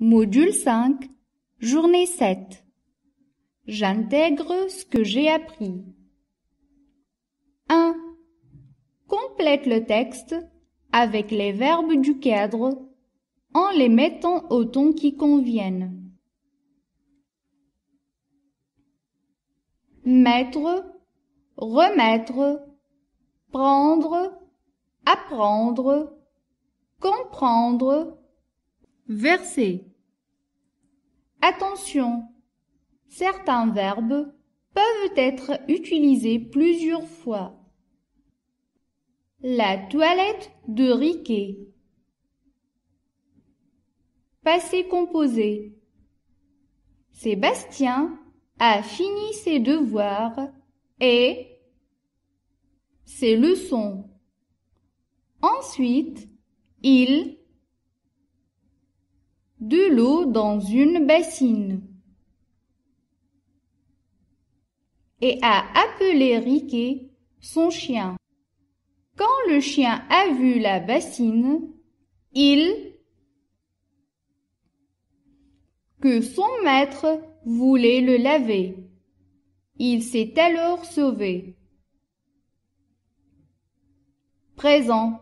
Module 5, journée 7. J'intègre ce que j'ai appris. 1. Complète le texte avec les verbes du cadre en les mettant au ton qui convienne. Mettre, remettre, prendre, apprendre, comprendre, verser. Attention, certains verbes peuvent être utilisés plusieurs fois. La toilette de Riquet. Passé composé. Sébastien a fini ses devoirs et ses leçons. Ensuite, il de l'eau dans une bassine et a appelé Riquet son chien. Quand le chien a vu la bassine, il que son maître voulait le laver. Il s'est alors sauvé. Présent.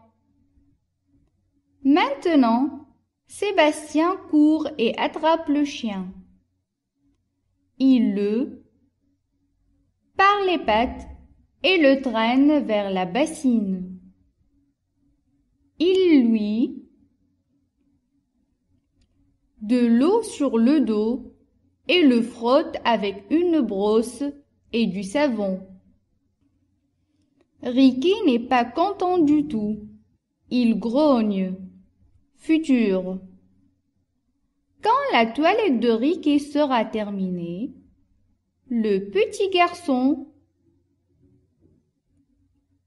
Maintenant, Sébastien court et attrape le chien. Il le par les pattes et le traîne vers la bassine. Il lui de l'eau sur le dos et le frotte avec une brosse et du savon. Ricky n'est pas content du tout. Il grogne. Futur. Quand la toilette de Riquet sera terminée, le petit garçon,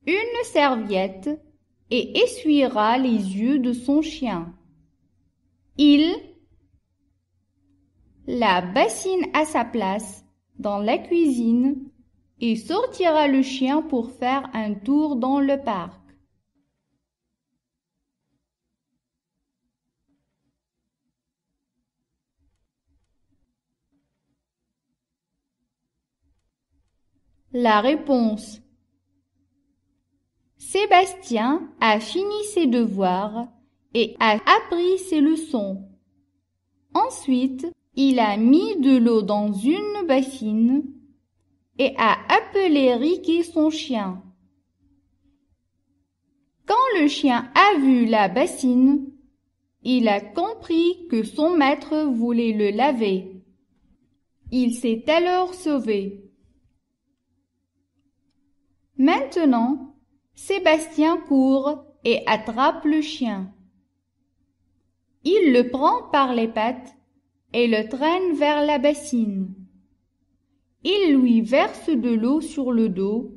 une serviette et essuiera les yeux de son chien. Il, la bassine à sa place dans la cuisine et sortira le chien pour faire un tour dans le parc. La réponse Sébastien a fini ses devoirs et a appris ses leçons. Ensuite, il a mis de l'eau dans une bassine et a appelé Riquet son chien. Quand le chien a vu la bassine, il a compris que son maître voulait le laver. Il s'est alors sauvé. Maintenant, Sébastien court et attrape le chien. Il le prend par les pattes et le traîne vers la bassine. Il lui verse de l'eau sur le dos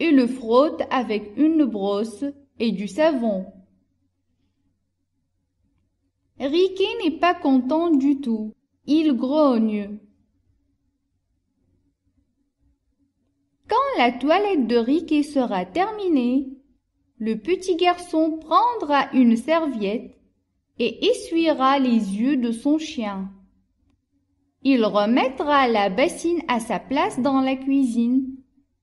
et le frotte avec une brosse et du savon. Riquet n'est pas content du tout. Il grogne. la toilette de Riquet sera terminée, le petit garçon prendra une serviette et essuiera les yeux de son chien. Il remettra la bassine à sa place dans la cuisine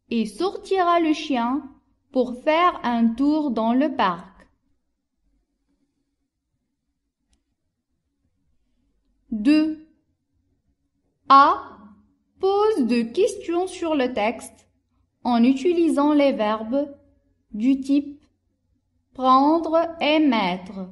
et sortira le chien pour faire un tour dans le parc. 2. A. Pose de questions sur le texte en utilisant les verbes du type prendre et mettre.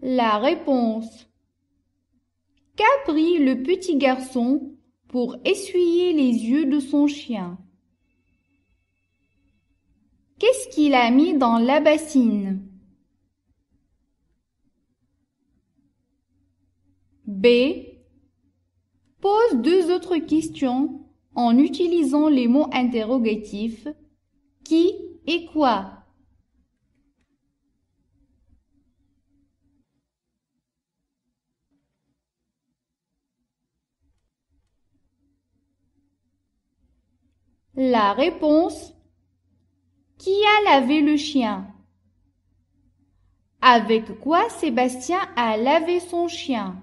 La réponse. Qu'a pris le petit garçon pour essuyer les yeux de son chien Qu'est-ce qu'il a mis dans la bassine B. Pose deux autres questions en utilisant les mots interrogatifs qui et quoi. La réponse qui a lavé le chien Avec quoi Sébastien a lavé son chien